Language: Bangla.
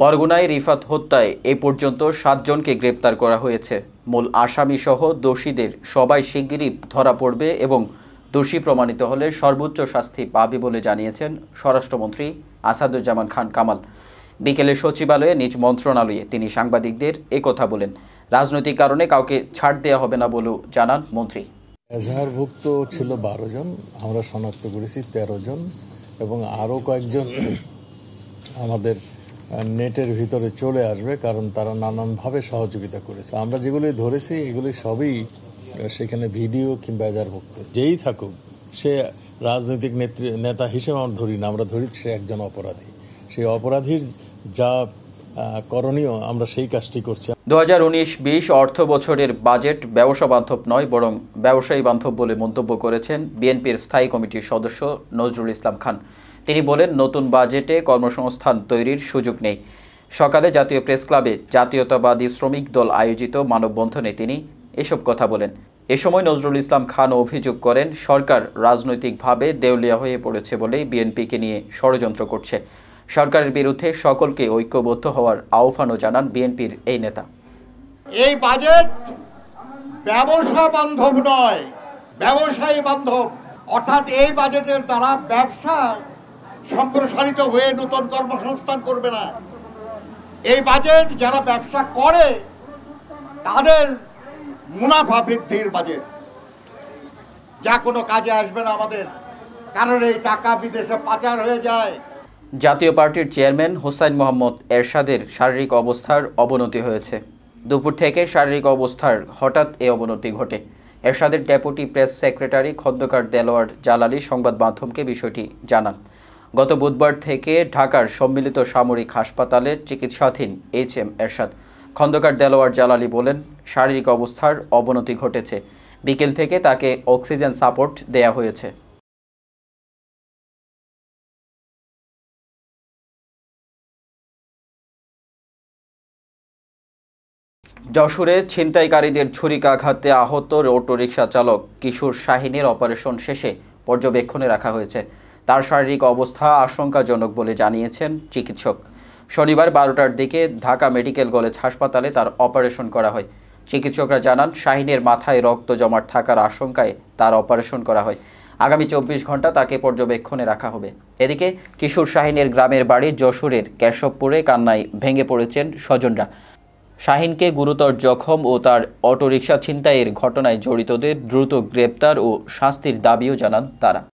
বরগুনায় রিফাত হত্যায় এ পর্যন্ত সাতজনকে গ্রেপ্তার করা হয়েছে মূল আসামিসহ দোষীদের সবাই শিগগিরই ধরা পড়বে এবং দোষী প্রমাণিত হলে সর্বোচ্চ শাস্তি পাবে বলে জানিয়েছেন স্বরাষ্ট্রমন্ত্রী আসাদুজ্জামান খান কামাল বিকেলে সচিবালয়ে নিজ মন্ত্রণালয়ে তিনি সাংবাদিকদের কথা বলেন রাজনৈতিক কারণে কাউকে ছাড় দেওয়া হবে না বলেও জানান মন্ত্রী এজাহারভুক্ত ছিল বারো জন আমরা শনাক্ত করেছি তেরো জন এবং আরও কয়েকজন আমাদের নেটের ভিতরে চলে আসবে কারণ তারা নানানভাবে সহযোগিতা করেছে আমরা যেগুলি ধরেছি এগুলি সবই সেখানে ভিডিও কিংবা এজারভুক্ত যেই থাকুক সে রাজনৈতিক নেত্রী নেতা হিসেবে আমরা ধরি না আমরা ধরি সে একজন অপরাধী সেই অপরাধীর যা করণীয় আমরা সেই কাজটি করছি দু হাজার উনিশ বিশ অর্থ বছরের বাজেট ব্যবসা বান্ধব নয় বরং ব্যবসায়ী বান্ধব বলে মন্তব্য করেছেন বিএনপির স্থায়ী কমিটির সদস্য নজরুল ইসলাম খান তিনি বলেন নতুন বাজেটে কর্মসংস্থান তৈরির সুযোগ নেই সকালে জাতীয় প্রেস ক্লাবে জাতীয়তাবাদী শ্রমিক দল আয়োজিত মানববন্ধনে তিনি এসব কথা বলেন এ সময় নজরুল ইসলাম খান অভিযোগ করেন সরকার রাজনৈতিকভাবে দেউলিয়া হয়ে পড়েছে বলেই বিএনপিকে নিয়ে ষড়যন্ত্র করছে সরকারের বিরুদ্ধে সকলকে ঐক্যবদ্ধ হওয়ার আহ্বানও জানান বিএনপির এই নেতা এই বাজেট ব্যবসা বান্ধব নয় ব্যবসায়ী বান্ধব অর্থাৎ এই বাজেটের দ্বারা ব্যবসা সম্প্রসারিত হয়ে নতুন কর্মসংস্থান করবে না এই বাজেট যারা ব্যবসা করে তাদের মুনাফা বৃদ্ধির বাজেট যা কোনো কাজে আসবে না আমাদের কারণ এই টাকা বিদেশে পাচার হয়ে যায় জাতীয় পার্টির চেয়ারম্যান হোসাইন মোহাম্মদ এরশাদের শারীরিক অবস্থার অবনতি হয়েছে দুপুর থেকে শারীরিক অবস্থার হঠাৎ এ অবনতি ঘটে এরশাদের deputy press secretary Khondokar Delwar Jalali সংবাদ মাধ্যমকে বিষয়টি জানান গত বুধবার থেকে ঢাকার সম্মিলিত সামরিক হাসপাতালে চিকিৎসাধীন এইচ এম এরশাদ খন্দকার দেলোয়ার জালালি বলেন শারীরিক অবস্থার অবনতি ঘটেছে বিকেল থেকে তাকে অক্সিজেন সাপোর্ট দেয়া হয়েছে যশোরে ছিনতাইকারীদের ছুরিকাঘাতে আহত অটোরিকশা চালক কিশোর শাহিনের অপারেশন শেষে পর্যবেক্ষণে রাখা হয়েছে তার শারীরিক অবস্থা আশঙ্কাজনক বলে জানিয়েছেন চিকিৎসক শনিবার বারোটার দিকে ঢাকা মেডিকেল কলেজ হাসপাতালে তার অপারেশন করা হয় চিকিৎসকরা জানান শাহিনের মাথায় রক্ত জমাট থাকার আশঙ্কায় তার অপারেশন করা হয় আগামী চব্বিশ ঘন্টা তাকে পর্যবেক্ষণে রাখা হবে এদিকে কিশোর শাহিনের গ্রামের বাড়ি যশোরের কেশবপুরে কান্নায় ভেঙে পড়েছেন স্বজনরা শাহিনকে গুরুতর জখম ও তার অটোরিকশা ছিনতাইয়ের ঘটনায় জড়িতদের দ্রুত গ্রেপ্তার ও শাস্তির দাবিও জানান তারা